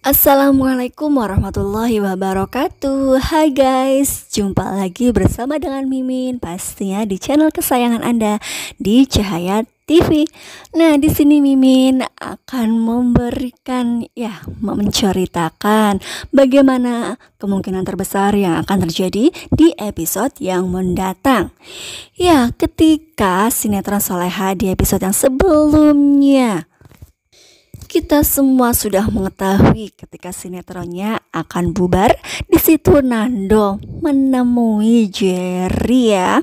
Assalamualaikum warahmatullahi wabarakatuh Hai guys, jumpa lagi bersama dengan Mimin Pastinya di channel kesayangan Anda di Cahaya TV Nah di sini Mimin akan memberikan ya menceritakan bagaimana kemungkinan terbesar yang akan terjadi di episode yang mendatang Ya ketika sinetron Soleha di episode yang sebelumnya kita semua sudah mengetahui ketika sinetronnya akan bubar, di situ Nando menemui Jerry ya.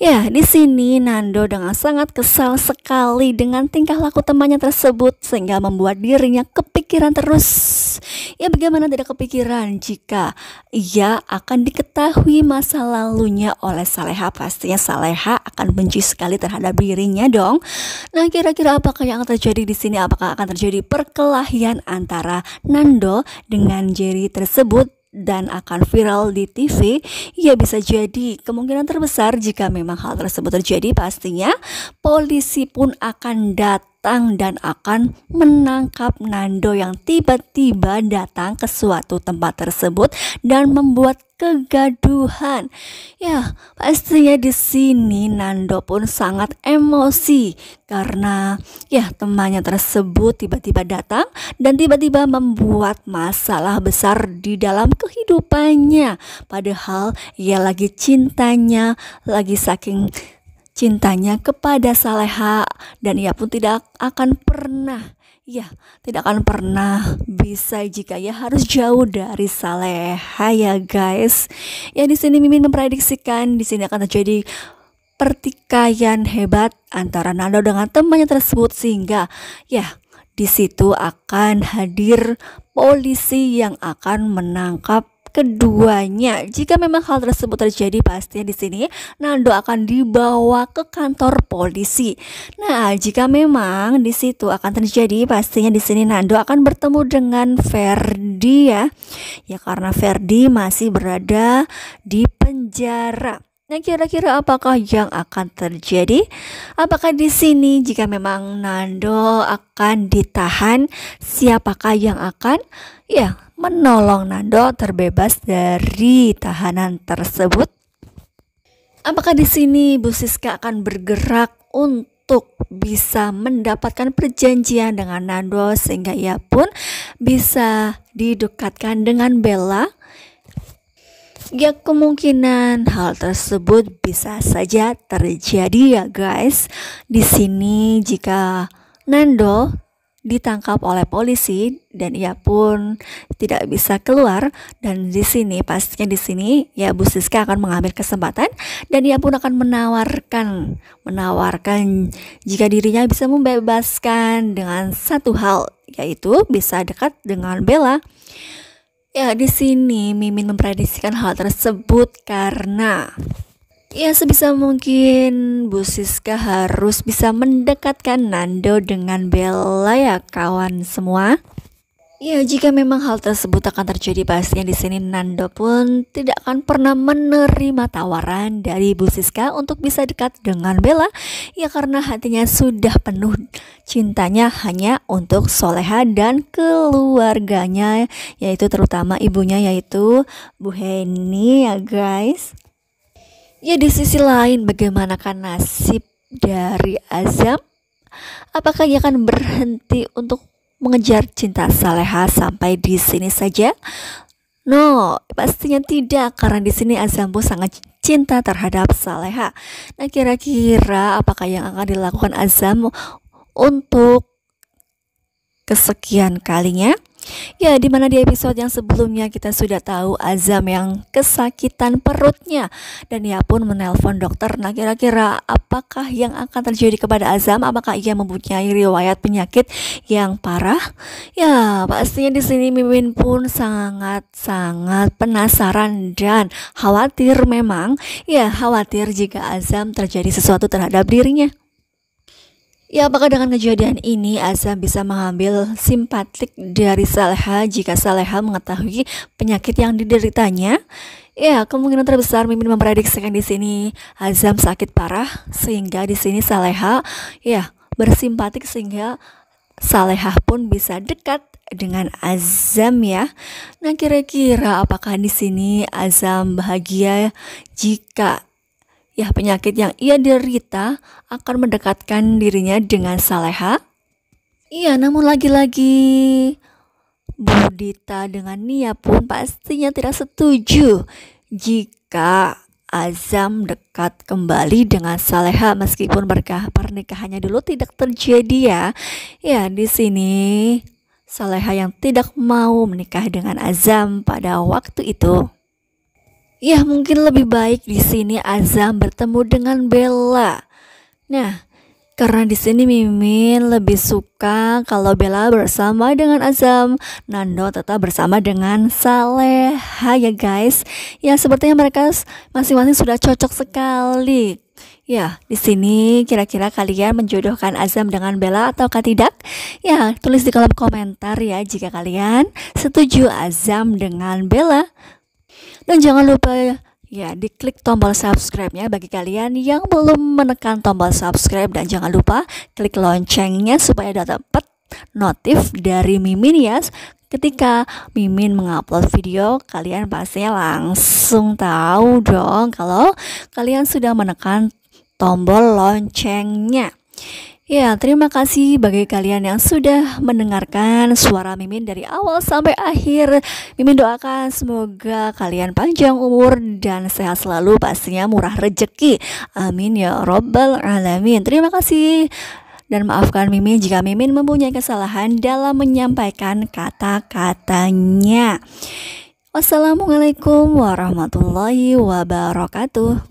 Ya, di sini Nando dengan sangat kesal sekali dengan tingkah laku temannya tersebut sehingga membuat dirinya kepikiran terus ya, bagaimana tidak kepikiran jika ia akan diketahui masa lalunya oleh Saleha. Pastinya Saleha akan benci sekali terhadap dirinya dong. Nah, kira-kira apakah yang akan terjadi di sini? Apakah akan terjadi perkelahian antara Nando dengan Jerry tersebut? dan akan viral di TV, ya bisa jadi kemungkinan terbesar jika memang hal tersebut terjadi pastinya polisi pun akan datang datang dan akan menangkap Nando yang tiba-tiba datang ke suatu tempat tersebut dan membuat kegaduhan. Ya, pastinya di sini Nando pun sangat emosi karena ya temannya tersebut tiba-tiba datang dan tiba-tiba membuat masalah besar di dalam kehidupannya. Padahal ia lagi cintanya, lagi saking cintanya kepada Saleha dan ia pun tidak akan pernah ya tidak akan pernah bisa jika ia harus jauh dari Saleha ya guys. Ya di sini Mimin memprediksikan di sini akan terjadi pertikaian hebat antara Nando dengan temannya tersebut sehingga ya di situ akan hadir polisi yang akan menangkap keduanya. Jika memang hal tersebut terjadi pastinya di sini Nando akan dibawa ke kantor polisi. Nah, jika memang di situ akan terjadi pastinya di sini Nando akan bertemu dengan Ferdi ya. Ya karena Ferdi masih berada di penjara. Nah, kira-kira apakah yang akan terjadi? Apakah di sini jika memang Nando akan ditahan, siapakah yang akan ya menolong Nando terbebas dari tahanan tersebut? Apakah di sini Bu Siska akan bergerak untuk bisa mendapatkan perjanjian dengan Nando sehingga ia pun bisa didekatkan dengan Bella? Ya kemungkinan hal tersebut bisa saja terjadi ya guys. Di sini jika Nando ditangkap oleh polisi dan ia pun tidak bisa keluar dan di sini pastinya di sini ya Bu Siska akan mengambil kesempatan dan ia pun akan menawarkan menawarkan jika dirinya bisa membebaskan dengan satu hal yaitu bisa dekat dengan Bella. Ya, di sini Mimin memprediksikan hal tersebut karena ya sebisa mungkin Bu Siska harus bisa mendekatkan Nando dengan Bella ya kawan semua. Ya, jika memang hal tersebut akan terjadi, pastinya di sini Nando pun tidak akan pernah menerima tawaran dari Bu Siska untuk bisa dekat dengan Bella, ya karena hatinya sudah penuh cintanya hanya untuk Soleha dan keluarganya, yaitu terutama ibunya yaitu Bu Heni ya guys. Ya di sisi lain bagaimanakah nasib dari Azam? Apakah ia akan berhenti untuk mengejar cinta saleha sampai di sini saja? No, pastinya tidak karena di sini Azambo sangat cinta terhadap Saleha. Nah, kira-kira apakah yang akan dilakukan Azam untuk kesekian kalinya? Ya, di mana di episode yang sebelumnya kita sudah tahu Azam yang kesakitan perutnya dan ia pun menelpon dokter. Nah, kira-kira apakah yang akan terjadi kepada Azam? Apakah ia mempunyai riwayat penyakit yang parah? Ya, pastinya di sini Mimin pun sangat-sangat penasaran dan khawatir memang. Ya, khawatir jika Azam terjadi sesuatu terhadap dirinya. Ya, apakah dengan kejadian ini Azam bisa mengambil simpatik dari Saleha jika Saleha mengetahui penyakit yang dideritanya? Ya, kemungkinan terbesar Mimin memprediksikan di sini Azam sakit parah sehingga di sini Saleha ya bersimpatik sehingga Saleha pun bisa dekat dengan Azam ya. Nah, kira-kira apakah di sini Azam bahagia jika ya penyakit yang ia derita akan mendekatkan dirinya dengan saleha. Iya, namun lagi-lagi Budita dengan Nia pun pastinya tidak setuju jika Azam dekat kembali dengan Saleha meskipun berkah pernikahannya dulu tidak terjadi ya. Ya, di sini Saleha yang tidak mau menikah dengan Azam pada waktu itu Ya mungkin lebih baik di sini Azam bertemu dengan Bella. Nah, karena di sini Mimin lebih suka kalau Bella bersama dengan Azam, Nando tetap bersama dengan Saleh. ya guys. Ya sepertinya mereka masing-masing sudah cocok sekali. Ya, di sini kira-kira kalian menjodohkan Azam dengan Bella atau tidak? Ya, tulis di kolom komentar ya jika kalian setuju Azam dengan Bella. Dan jangan lupa ya diklik tombol subscribe ya bagi kalian yang belum menekan tombol subscribe dan jangan lupa klik loncengnya supaya dapat notif dari Mimin ya ketika Mimin mengupload video kalian pastinya langsung tahu dong kalau kalian sudah menekan tombol loncengnya Ya, terima kasih bagi kalian yang sudah mendengarkan suara Mimin dari awal sampai akhir. Mimin doakan semoga kalian panjang umur dan sehat selalu, pastinya murah rejeki. Amin ya robbal alamin. Terima kasih dan maafkan Mimin jika Mimin mempunyai kesalahan dalam menyampaikan kata-katanya. Wassalamualaikum warahmatullahi wabarakatuh.